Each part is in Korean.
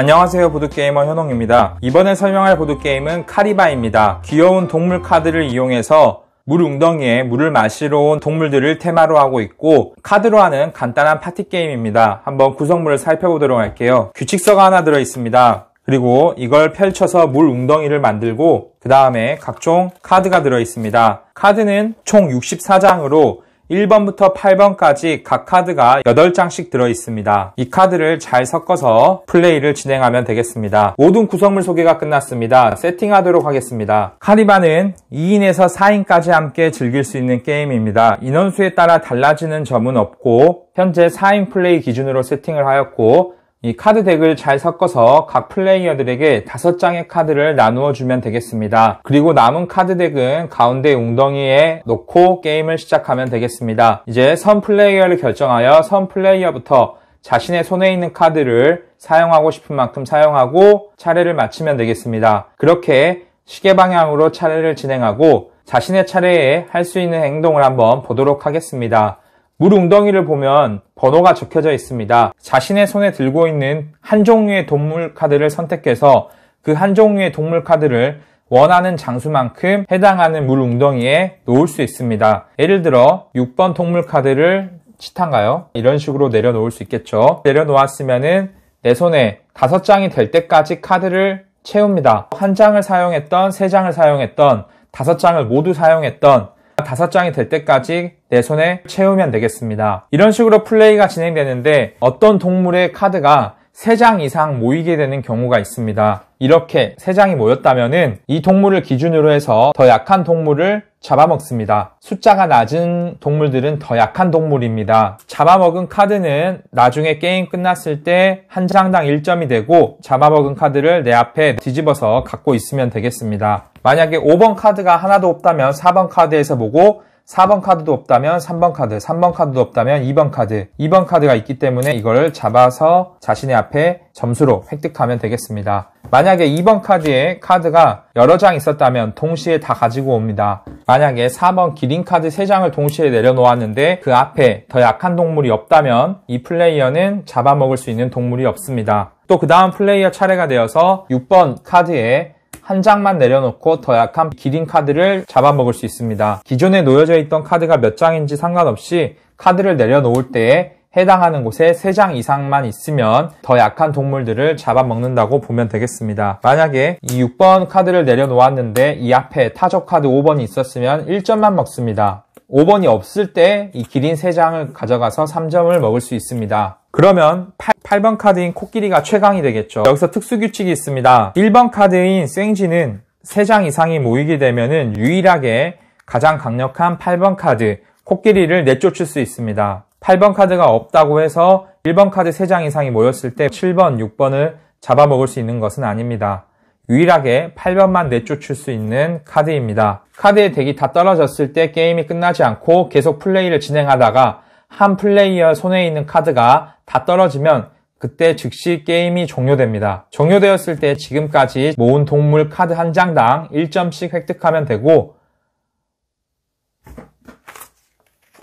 안녕하세요 보드게이머 현홍입니다. 이번에 설명할 보드게임은 카리바입니다. 귀여운 동물 카드를 이용해서 물 웅덩이에 물을 마시러 온 동물들을 테마로 하고 있고 카드로 하는 간단한 파티 게임입니다. 한번 구성물을 살펴보도록 할게요. 규칙서가 하나 들어 있습니다. 그리고 이걸 펼쳐서 물 웅덩이를 만들고 그 다음에 각종 카드가 들어 있습니다. 카드는 총 64장으로 1번부터 8번까지 각 카드가 8장씩 들어있습니다. 이 카드를 잘 섞어서 플레이를 진행하면 되겠습니다. 모든 구성물 소개가 끝났습니다. 세팅하도록 하겠습니다. 카리바는 2인에서 4인까지 함께 즐길 수 있는 게임입니다. 인원수에 따라 달라지는 점은 없고 현재 4인 플레이 기준으로 세팅을 하였고 이 카드 덱을 잘 섞어서 각 플레이어들에게 다섯 장의 카드를 나누어 주면 되겠습니다. 그리고 남은 카드 덱은 가운데 웅덩이에 놓고 게임을 시작하면 되겠습니다. 이제 선 플레이어를 결정하여 선 플레이어부터 자신의 손에 있는 카드를 사용하고 싶은 만큼 사용하고 차례를 마치면 되겠습니다. 그렇게 시계 방향으로 차례를 진행하고 자신의 차례에 할 수 있는 행동을 한번 보도록 하겠습니다. 물 웅덩이를 보면 번호가 적혀져 있습니다. 자신의 손에 들고 있는 한 종류의 동물 카드를 선택해서 그 한 종류의 동물 카드를 원하는 장수만큼 해당하는 물 웅덩이에 놓을 수 있습니다. 예를 들어 6번 동물 카드를 치탄가요? 이런 식으로 내려놓을 수 있겠죠. 내려놓았으면은 내 손에 5 장이 될 때까지 카드를 채웁니다. 한 장을 사용했던, 세 장을 사용했던, 5 장을 모두 사용했던 다섯 장이 될 때까지 내 손에 채우면 되겠습니다. 이런 식으로 플레이가 진행되는데 어떤 동물의 카드가 3장 이상 모이게 되는 경우가 있습니다. 이렇게 3장이 모였다면 이 동물을 기준으로 해서 더 약한 동물을 잡아먹습니다. 숫자가 낮은 동물들은 더 약한 동물입니다. 잡아먹은 카드는 나중에 게임 끝났을 때 한 장당 1점이 되고 잡아먹은 카드를 내 앞에 뒤집어서 갖고 있으면 되겠습니다. 만약에 5번 카드가 하나도 없다면 4번 카드에서 보고 4번 카드도 없다면 3번 카드, 3번 카드도 없다면 2번 카드, 2번 카드가 있기 때문에 이걸 잡아서 자신의 앞에 점수로 획득하면 되겠습니다. 만약에 2번 카드에 카드가 여러 장 있었다면 동시에 다 가지고 옵니다. 만약에 4번 기린 카드 3장을 동시에 내려놓았는데 그 앞에 더 약한 동물이 없다면 이 플레이어는 잡아먹을 수 있는 동물이 없습니다. 또 그 다음 플레이어 차례가 되어서 6번 카드에 한 장만 내려놓고 더 약한 기린 카드를 잡아먹을 수 있습니다. 기존에 놓여져 있던 카드가 몇 장인지 상관없이 카드를 내려놓을 때에 해당하는 곳에 3장 이상만 있으면 더 약한 동물들을 잡아먹는다고 보면 되겠습니다. 만약에 이 6번 카드를 내려놓았는데 이 앞에 타적 카드 5번이 있었으면 1점만 먹습니다. 5번이 없을 때 이 기린 3장을 가져가서 3점을 먹을 수 있습니다. 그러면 8, 번 카드인 코끼리가 최강이 되겠죠. 여기서 특수규칙이 있습니다. 1번 카드인 쌩지는 3장 이상이 모이게 되면 유일하게 가장 강력한 8번 카드 코끼리를 내쫓을 수 있습니다. 8번 카드가 없다고 해서 1번 카드 3장 이상이 모였을 때 7번, 6번을 잡아먹을 수 있는 것은 아닙니다. 유일하게 8번만 내쫓을 수 있는 카드입니다. 카드의 덱이 다 떨어졌을 때 게임이 끝나지 않고 계속 플레이를 진행하다가 한 플레이어 손에 있는 카드가 다 떨어지면 그때 즉시 게임이 종료됩니다. 종료되었을 때 지금까지 모은 동물 카드 한 장당 1점씩 획득하면 되고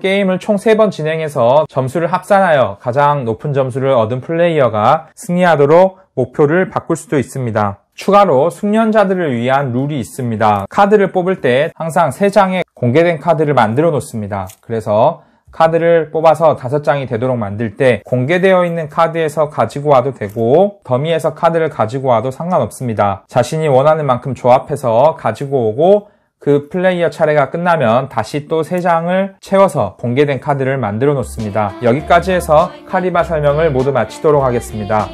게임을 총 3번 진행해서 점수를 합산하여 가장 높은 점수를 얻은 플레이어가 승리하도록 목표를 바꿀 수도 있습니다. 추가로 숙련자들을 위한 룰이 있습니다. 카드를 뽑을 때 항상 3장의 공개된 카드를 만들어 놓습니다. 그래서 카드를 뽑아서 5장이 되도록 만들 때 공개되어 있는 카드에서 가지고 와도 되고 더미에서 카드를 가지고 와도 상관없습니다. 자신이 원하는 만큼 조합해서 가지고 오고 그 플레이어 차례가 끝나면 다시 또 3장을 채워서 공개된 카드를 만들어 놓습니다. 여기까지 해서 카리바 설명을 모두 마치도록 하겠습니다.